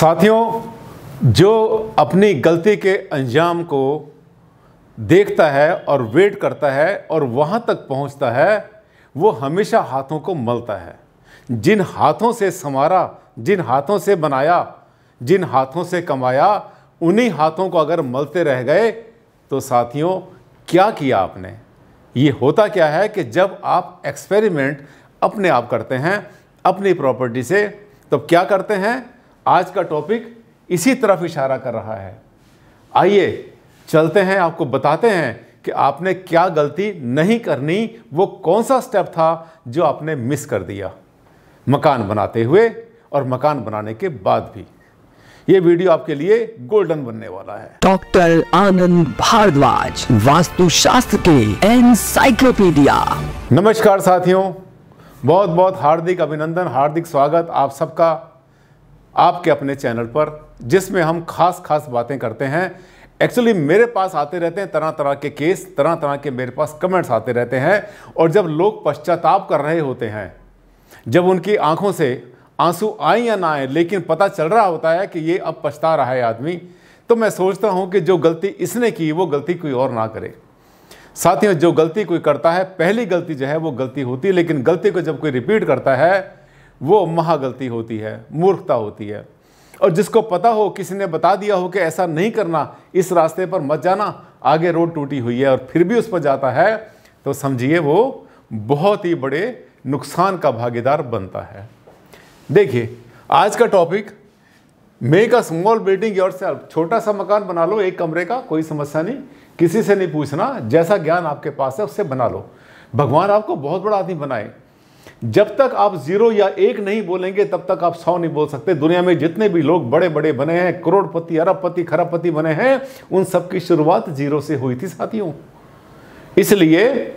साथियों जो अपनी गलती के अंजाम को देखता है और वेट करता है और वहाँ तक पहुँचता है वो हमेशा हाथों को मलता है जिन हाथों से संवारा जिन हाथों से बनाया जिन हाथों से कमाया उन्हीं हाथों को अगर मलते रह गए तो साथियों क्या किया आपने ये होता क्या है कि जब आप एक्सपेरिमेंट अपने आप करते हैं अपनी प्रॉपर्टी से तब क्या करते हैं आज का टॉपिक इसी तरफ इशारा कर रहा है आइए चलते हैं आपको बताते हैं कि आपने क्या गलती नहीं करनी वो कौन सा स्टेप था जो आपने मिस कर दिया मकान बनाते हुए और मकान बनाने के बाद भी ये वीडियो आपके लिए गोल्डन बनने वाला है डॉक्टर आनंद भारद्वाज वास्तुशास्त्र के एनसाइक्लोपीडिया नमस्कार साथियों बहुत बहुत हार्दिक अभिनंदन हार्दिक स्वागत आप सबका आपके अपने चैनल पर जिसमें हम खास खास बातें करते हैं एक्चुअली मेरे पास आते रहते हैं तरह तरह के केस तरह तरह के मेरे पास कमेंट्स आते रहते हैं और जब लोग पश्चाताप कर रहे होते हैं जब उनकी आंखों से आंसू आए या ना आए लेकिन पता चल रहा होता है कि ये अब पछता रहा है आदमी तो मैं सोचता हूं कि जो गलती इसने की वो गलती कोई और ना करे साथियों जो गलती कोई करता है पहली गलती जो है वो गलती होती है लेकिन गलती को जब कोई रिपीट करता है वो महागलती होती है मूर्खता होती है और जिसको पता हो किसी ने बता दिया हो कि ऐसा नहीं करना इस रास्ते पर मत जाना आगे रोड टूटी हुई है और फिर भी उस पर जाता है तो समझिए वो बहुत ही बड़े नुकसान का भागीदार बनता है देखिए आज का topic make a small building yourself छोटा सा मकान बना लो एक कमरे का कोई समस्या नहीं किसी से नहीं पूछना जैसा ज्ञान आपके पास है उससे बना लो भगवान आपको बहुत बड़ा आदमी बनाए जब तक आप जीरो या एक नहीं बोलेंगे तब तक आप सौ नहीं बोल सकते दुनिया में जितने भी लोग बड़े बड़े बने हैं करोड़पति अरबपति खरबपति बने हैं उन सब की शुरुआत जीरो से हुई थी साथियों इसलिए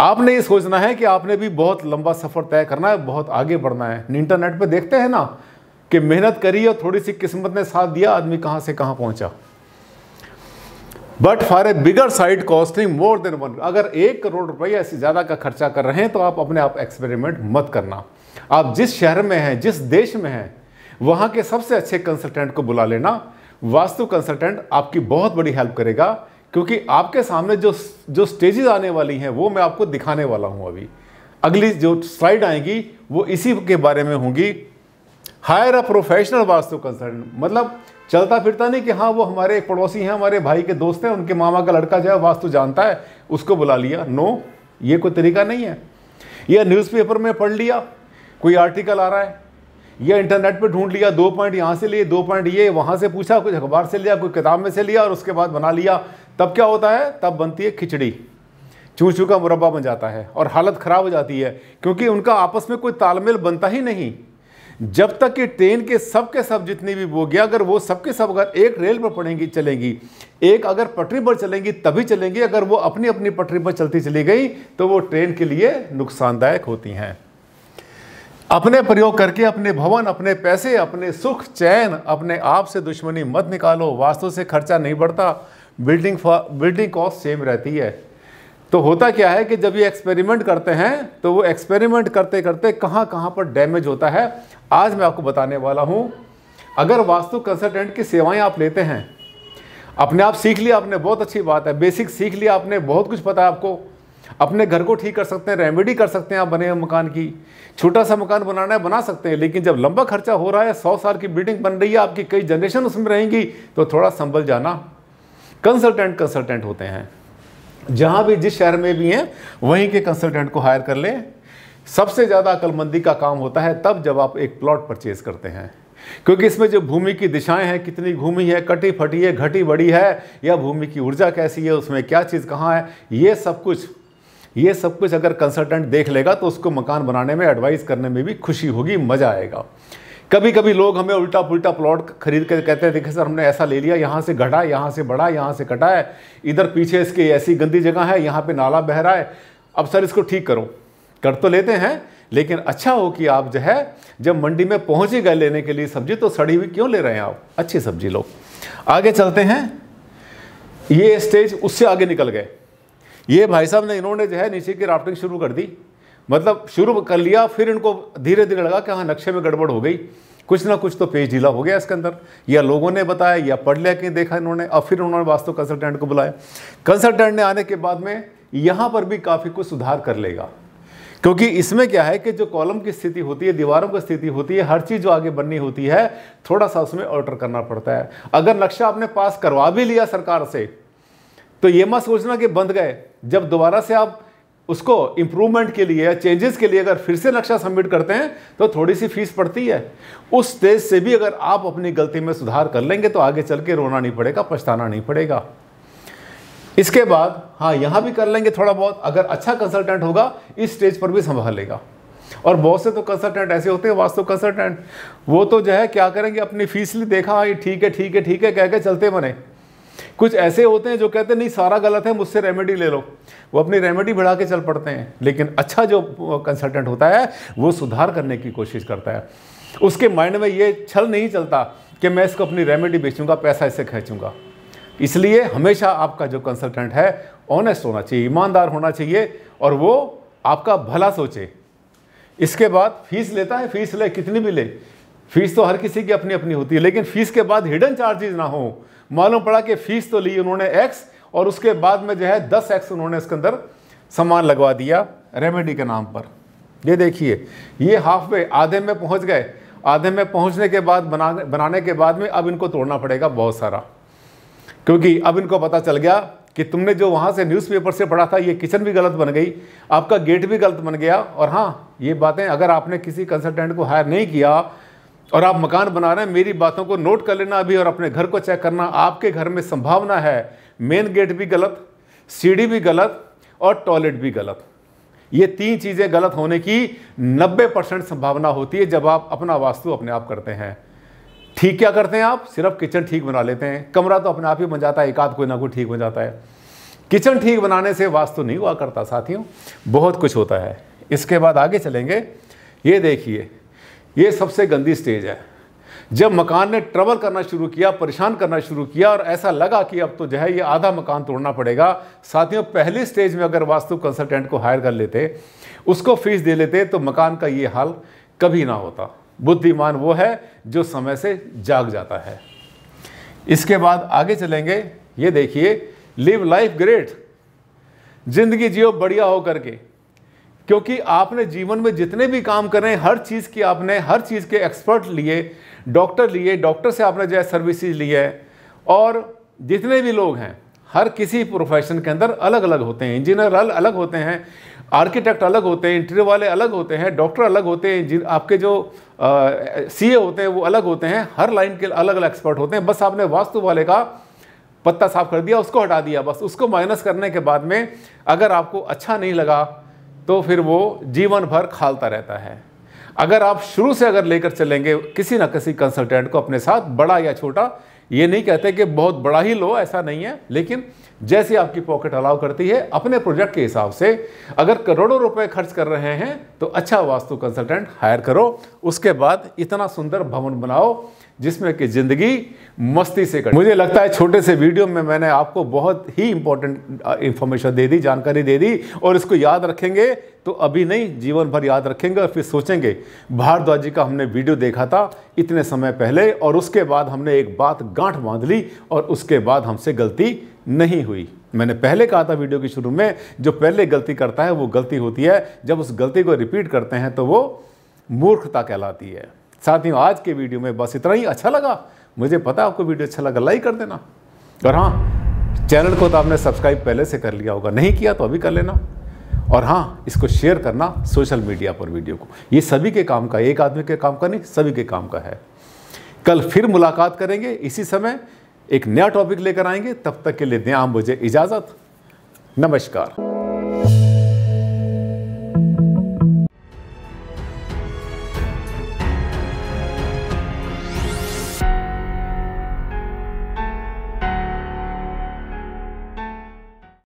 आपने ये सोचना है कि आपने भी बहुत लंबा सफ़र तय करना है बहुत आगे बढ़ना है इंटरनेट पर देखते हैं ना कि मेहनत करी और थोड़ी सी किस्मत ने साथ दिया आदमी कहाँ से कहाँ पहुँचा but for a bigger side costing more than one अगर एक करोड़ रुपया से ज़्यादा का खर्चा कर रहे हैं तो आप अपने आप एक्सपेरिमेंट मत करना आप जिस शहर में हैं जिस देश में हैं वहां के सबसे अच्छे कंसल्टेंट को बुला लेना वास्तु कंसल्टेंट आपकी बहुत बड़ी हेल्प करेगा क्योंकि आपके सामने जो जो स्टेजेस आने वाली हैं वो मैं आपको दिखाने वाला हूं अभी अगली जो स्लाइड आएगी वो इसी के बारे में होंगी hire a professional vastu concern मतलब चलता फिरता नहीं कि हाँ वो हमारे एक पड़ोसी हैं हमारे भाई के दोस्त हैं उनके मामा का लड़का जो है वास्तु जानता है उसको बुला लिया नो ये कोई तरीका नहीं है या न्यूज़पेपर में पढ़ लिया कोई आर्टिकल आ रहा है या इंटरनेट पर ढूंढ लिया दो पॉइंट यहाँ से लिए दो पॉइंट ये वहाँ से पूछा कुछ अखबार से लिया कोई किताब में से लिया और उसके बाद बना लिया तब क्या होता है तब बनती है खिचड़ी चू चू का मुरबा बन जाता है और हालत ख़राब हो जाती है क्योंकि उनका आपस में कोई तालमेल बनता ही नहीं जब तक कि ट्रेन के सब के सब जितनी भी बोगी अगर वो सब के सब अगर एक रेल पर पड़ेंगी चलेंगी एक अगर पटरी पर चलेंगी तभी चलेंगी अगर वो अपनी अपनी पटरी पर चलती चली गई तो वो ट्रेन के लिए नुकसानदायक होती हैं अपने प्रयोग करके अपने भवन अपने पैसे अपने सुख चैन अपने आप से दुश्मनी मत निकालो वास्तव से खर्चा नहीं बढ़ता बिल्डिंग बिल्डिंग कॉस्ट सेम रहती है तो होता क्या है कि जब ये एक्सपेरिमेंट करते हैं तो वो एक्सपेरिमेंट करते करते कहाँ कहाँ पर डैमेज होता है आज मैं आपको बताने वाला हूँ अगर वास्तु कंसल्टेंट की सेवाएं आप लेते हैं अपने आप सीख लिया आपने बहुत अच्छी बात है बेसिक सीख लिया आपने बहुत कुछ पता है आपको अपने घर को ठीक कर सकते हैं रेमेडी कर सकते हैं आप बने हुए मकान की छोटा सा मकान बनाना है बना सकते हैं लेकिन जब लंबा खर्चा हो रहा है सौ साल की बिल्डिंग बन रही है आपकी कई जनरेशन उसमें रहेंगी तो थोड़ा संभल जाना कंसल्टेंट कंसल्टेंट होते हैं जहाँ भी जिस शहर में भी हैं वहीं के कंसल्टेंट को हायर कर लें सबसे ज़्यादा अकलमंदी का काम होता है तब जब आप एक प्लॉट परचेज करते हैं क्योंकि इसमें जो भूमि की दिशाएं हैं कितनी भूमि है कटी फटी है घटी बड़ी है या भूमि की ऊर्जा कैसी है उसमें क्या चीज़ कहाँ है ये सब कुछ ये सब कुछ अगर कंसल्टेंट देख लेगा तो उसको मकान बनाने में एडवाइस करने में भी खुशी होगी मज़ा आएगा कभी कभी लोग हमें उल्टा पुल्टा प्लॉट खरीद कर कहते हैं देखिए सर हमने ऐसा ले लिया यहाँ से घटा यहाँ से बढ़ा यहाँ से कटा है इधर पीछे इसके ऐसी गंदी जगह है यहाँ पे नाला बह रहा है अब सर इसको ठीक करो कर तो लेते हैं लेकिन अच्छा हो कि आप जो है जब मंडी में पहुँच ही गए लेने के लिए सब्जी तो सड़ी हुई क्यों ले रहे हैं आप अच्छी सब्जी लो आगे चलते हैं ये स्टेज उससे आगे निकल गए ये भाई साहब ने इन्होंने जो है नीचे की राफ्टिंग शुरू कर दी मतलब शुरू कर लिया फिर इनको धीरे धीरे लगा कि हाँ नक्शे में गड़बड़ हो गई कुछ ना कुछ तो पेज ढीला हो गया इसके अंदर या लोगों ने बताया या पढ़ लिया कहीं देखा इन्होंने और फिर उन्होंने वास्तव कंसल्टेंट को बुलाया कंसल्टेंट ने आने के बाद में यहाँ पर भी काफ़ी कुछ सुधार कर लेगा क्योंकि इसमें क्या है कि जो कॉलम की स्थिति होती है दीवारों की स्थिति होती है हर चीज़ जो आगे बननी होती है थोड़ा सा उसमें ऑल्टर करना पड़ता है अगर नक्शा आपने पास करवा भी लिया सरकार से तो ये मत सोचना कि बंद गए जब दोबारा से आप उसको इम्प्रूवमेंट के लिए चेंजेस के लिए अगर फिर से नक्शा सबमिट करते हैं तो थोड़ी सी फीस पड़ती है उस स्टेज से भी अगर आप अपनी गलती में सुधार कर लेंगे तो आगे चल के रोना नहीं पड़ेगा पछताना नहीं पड़ेगा इसके बाद हाँ यहाँ भी कर लेंगे थोड़ा बहुत अगर अच्छा कंसल्टेंट होगा इस स्टेज पर भी संभालेगा और बहुत से तो कंसल्टेंट ऐसे होते हैं वास्तव कंसल्टेंट वो तो जो है क्या करेंगे अपनी फीस ली देखा हाँ, ये ठीक है ठीक है ठीक है कह के चलते बने कुछ ऐसे होते हैं जो कहते हैं नहीं सारा गलत है मुझसे रेमेडी ले लो वो अपनी रेमेडी बढ़ा के चल पड़ते हैं लेकिन अच्छा जो कंसल्टेंट होता है वो सुधार करने की कोशिश करता है उसके माइंड में ये छल नहीं चलता कि मैं इसको अपनी रेमेडी बेचूंगा पैसा इससे खींचूंगा इसलिए हमेशा आपका जो कंसल्टेंट है ऑनेस्ट होना चाहिए ईमानदार होना चाहिए और वो आपका भला सोचे इसके बाद फीस लेता है फीस ले कितनी भी ले फीस तो हर किसी की अपनी अपनी होती है लेकिन फीस के बाद हिडन चार्जेज ना हो मालूम पड़ा कि फीस तो ली उन्होंने एक्स और उसके बाद में जो है दस एक्स उन्होंने इसके अंदर सामान लगवा दिया रेमेडी के नाम पर ये देखिए ये हाफ वे आधे में पहुंच गए आधे में पहुंचने के बाद बना बनाने के बाद में अब इनको तोड़ना पड़ेगा बहुत सारा क्योंकि अब इनको पता चल गया कि तुमने जो वहाँ से न्यूज़पेपर से पढ़ा था ये किचन भी गलत बन गई आपका गेट भी गलत बन गया और हाँ ये बातें अगर आपने किसी कंसल्टेंट को हायर नहीं किया और आप मकान बना रहे हैं मेरी बातों को नोट कर लेना अभी और अपने घर को चेक करना आपके घर में संभावना है मेन गेट भी गलत सीढ़ी भी गलत और टॉयलेट भी गलत ये तीन चीज़ें गलत होने की 90 परसेंट संभावना होती है जब आप अपना वास्तु अपने आप करते हैं ठीक क्या करते हैं आप सिर्फ किचन ठीक बना लेते हैं कमरा तो अपने आप ही बन जाता है एक आध कोई ना कोई ठीक बन जाता है किचन ठीक बनाने से वास्तु नहीं हुआ करता साथियों बहुत कुछ होता है इसके बाद आगे चलेंगे ये देखिए ये सबसे गंदी स्टेज है जब मकान ने ट्रबल करना शुरू किया परेशान करना शुरू किया और ऐसा लगा कि अब तो जो है ये आधा मकान तोड़ना पड़ेगा साथियों पहली स्टेज में अगर वास्तु कंसल्टेंट को हायर कर लेते उसको फीस दे लेते तो मकान का ये हाल कभी ना होता बुद्धिमान वो है जो समय से जाग जाता है इसके बाद आगे चलेंगे ये देखिए लिव लाइफ ग्रेट जिंदगी जियो बढ़िया हो करके क्योंकि आपने जीवन में जितने भी काम करें हर चीज़ की आपने हर चीज़ के एक्सपर्ट लिए डॉक्टर लिए डॉक्टर से आपने जो है सर्विसेज लिए और जितने भी लोग हैं हर किसी प्रोफेशन के अंदर अलग अलग होते हैं इंजीनियर अलग होते हैं आर्किटेक्ट अलग होते हैं इंटरव्यू वाले अलग होते हैं डॉक्टर अलग होते हैं आपके जो सी होते हैं वो अलग होते हैं हर लाइन के अलग अलग एक्सपर्ट होते हैं बस आपने वास्तु वाले का पत्ता साफ कर दिया उसको हटा दिया बस उसको माइनस करने के बाद में अगर आपको अच्छा नहीं लगा तो फिर वो जीवन भर खालता रहता है अगर आप शुरू से अगर लेकर चलेंगे किसी ना किसी कंसल्टेंट को अपने साथ बड़ा या छोटा ये नहीं कहते कि बहुत बड़ा ही लो ऐसा नहीं है लेकिन जैसे आपकी पॉकेट अलाउ करती है अपने प्रोजेक्ट के हिसाब से अगर करोड़ों रुपए खर्च कर रहे हैं तो अच्छा वास्तु कंसल्टेंट हायर करो उसके बाद इतना सुंदर भवन बनाओ जिसमें कि ज़िंदगी मस्ती से कट मुझे लगता है छोटे से वीडियो में मैंने आपको बहुत ही इंपॉर्टेंट इन्फॉर्मेशन दे दी जानकारी दे दी और इसको याद रखेंगे तो अभी नहीं जीवन भर याद रखेंगे और फिर सोचेंगे भारद्वाज जी का हमने वीडियो देखा था इतने समय पहले और उसके बाद हमने एक बात गांठ बांध ली और उसके बाद हमसे गलती नहीं हुई मैंने पहले कहा था वीडियो के शुरू में जो पहले गलती करता है वो गलती होती है जब उस गलती को रिपीट करते हैं तो वो मूर्खता कहलाती है साथियों आज के वीडियो में बस इतना ही अच्छा लगा मुझे पता आपको वीडियो अच्छा लगा लाइक कर देना और हाँ चैनल को तो आपने सब्सक्राइब पहले से कर लिया होगा नहीं किया तो अभी कर लेना और हाँ इसको शेयर करना सोशल मीडिया पर वीडियो को ये सभी के काम का एक आदमी के काम का नहीं सभी के काम का है कल फिर मुलाकात करेंगे इसी समय एक नया टॉपिक लेकर आएंगे तब तक के लिए दें मुझे इजाज़त नमस्कार